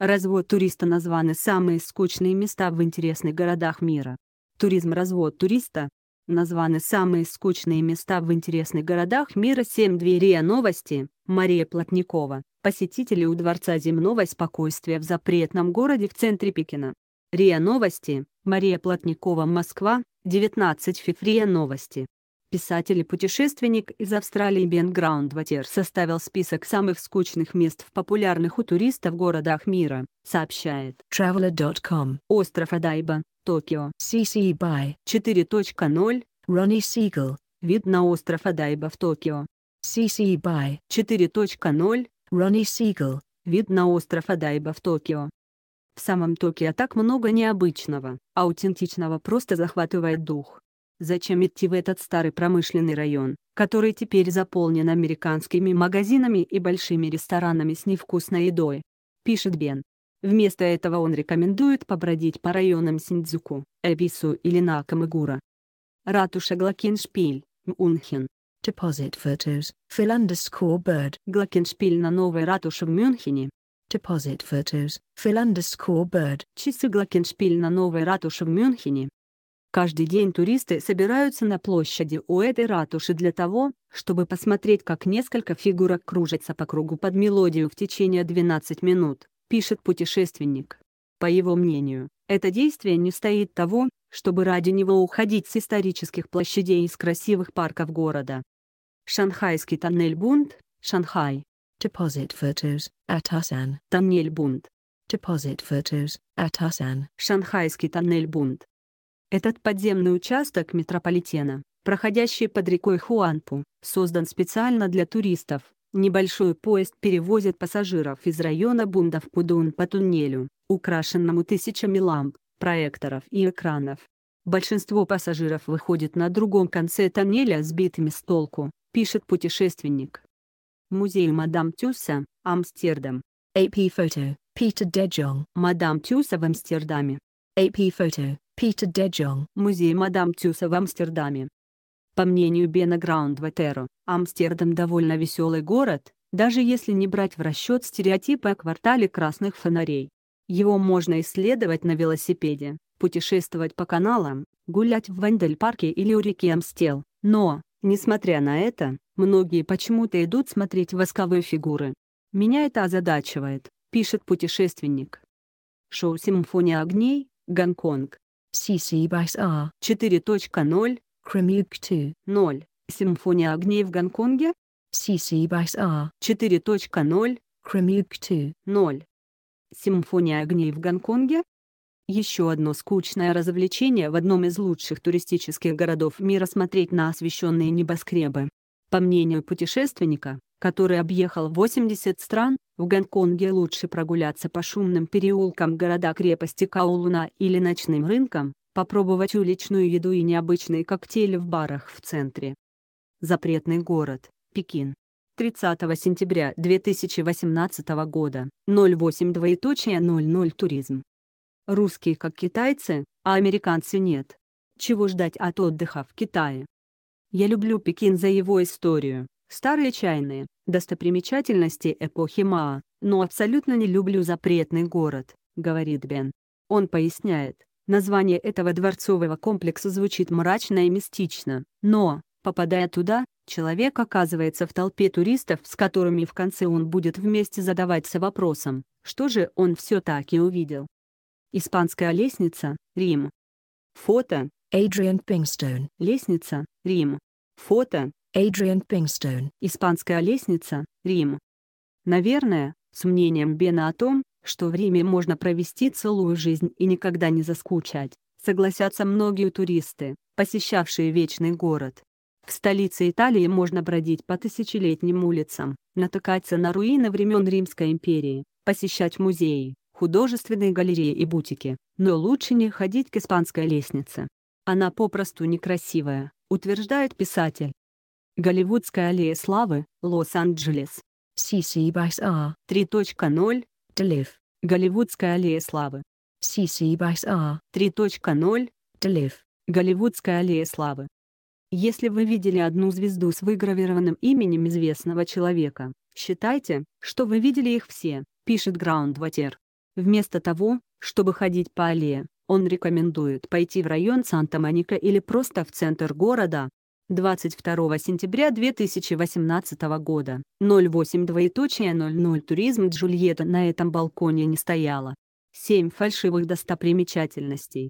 Развод туриста названы самые скучные места в интересных городах мира. Туризм-развод туриста названы самые скучные места в интересных городах мира 7 дверей новости, Мария Плотникова, посетители у Дворца земного спокойствия в запретном городе в центре Пекина. РИА Новости, Мария Плотникова, Москва, 19 февраля Новости. Писатель и путешественник из Австралии Бен Граундватер составил список самых скучных мест в популярных у туристов городах мира, сообщает Traveler.com. Остров Адайба, Токио. CC BY 4.0. Ронни Сигал. Вид на остров Адайба в Токио. CC BY 4.0. Ронни Сигал. Вид на остров Адайба в Токио. В самом Токио так много необычного, аутентичного просто захватывает дух. Зачем идти в этот старый промышленный район, который теперь заполнен американскими магазинами и большими ресторанами с невкусной едой? Пишет Бен. Вместо этого он рекомендует побродить по районам Синдзюку, Эбису или Накамагура. Ратуша Глакеншпиль, Мюнхен. Deposit photos, Phil underscore bird. Глакеншпиль на новой ратуше в Мюнхене. Deposit photos, Phil underscore bird. Часы Глакеншпиль на новой ратуше в Мюнхене. Каждый день туристы собираются на площади у этой ратуши для того, чтобы посмотреть, как несколько фигурок кружатся по кругу под мелодию в течение 12 минут, пишет путешественник. По его мнению, это действие не стоит того, чтобы ради него уходить с исторических площадей и из красивых парков города. Шанхайский тоннель Бунт, Шанхай. Deposit photos at Hassan. Тоннель Бунт. Deposit photos at Hassan. Шанхайский тоннель Бунт. Этот подземный участок метрополитена, проходящий под рекой Хуанпу, создан специально для туристов. Небольшой поезд перевозит пассажиров из района Бунда в Пудун по туннелю, украшенному тысячами ламп, проекторов и экранов. Большинство пассажиров выходит на другом конце тоннеля сбитыми с толку, пишет путешественник. Музей Мадам Тюса, Амстердам. AP Photo, Питер Деджон. Мадам Тюса в Амстердаме. AP Photo, Питер Деджон. Музей Мадам Тюса в Амстердаме. По мнению Бена Граундватера, Амстердам довольно веселый город, даже если не брать в расчет стереотипы о квартале красных фонарей. Его можно исследовать на велосипеде, путешествовать по каналам, гулять в Вандельпарке или у реки Амстел, но, несмотря на это, многие почему-то идут смотреть восковые фигуры. «Меня это озадачивает», — пишет путешественник. Шоу «Симфония огней», Гонконг, CC BY SR 4.0 kremuk2.0 Симфония огней в Гонконге CC BY SR 4.0 kremuk2.0 Симфония огней в Гонконге еще одно скучное развлечение в одном из лучших туристических городов мира смотреть на освещенные небоскребы. По мнению путешественника, который объехал 80 стран, в Гонконге лучше прогуляться по шумным переулкам города-крепости Каулуна или ночным рынкам, попробовать уличную еду и необычные коктейли в барах в центре. Запретный город, Пекин. 30 сентября 2018 года, 08.00 туризм. Русские как китайцы, а американцы нет. Чего ждать от отдыха в Китае? Я люблю Пекин за его историю, Старые чайные – достопримечательности эпохи Маа, но абсолютно не люблю запретный город, говорит Бен. Он поясняет, название этого дворцового комплекса звучит мрачно и мистично, но, попадая туда, человек оказывается в толпе туристов, с которыми в конце он будет вместе задаваться вопросом, что же он все так и увидел. Испанская лестница, Рим. Фото. Adrian Пингстоун. Лестница, Рим. Фото. Adrian Пингстоун. Испанская лестница, Рим. Наверное, с мнением Бена о том, что в Риме можно провести целую жизнь и никогда не заскучать, согласятся многие туристы, посещавшие Вечный город. В столице Италии можно бродить по тысячелетним улицам, натыкаться на руины времен Римской империи, посещать музеи, художественные галереи и бутики, но лучше не ходить к испанской лестнице. Она попросту некрасивая, утверждает писатель. Голливудская аллея славы, Лос-Анджелес. CC by R. 3.0. Delif. Голливудская аллея славы. CC by R. 3.0. Delif. Голливудская аллея славы. Если вы видели одну звезду с выгравированным именем известного человека, считайте, что вы видели их все, пишет Граундватер. Вместо того, чтобы ходить по аллее, он рекомендует пойти в район Санта-Моника или просто в центр города, 22 сентября 2018 года, 08 двоеточие 00 Туризм Джульетта на этом балконе не стояла. 7 фальшивых достопримечательностей.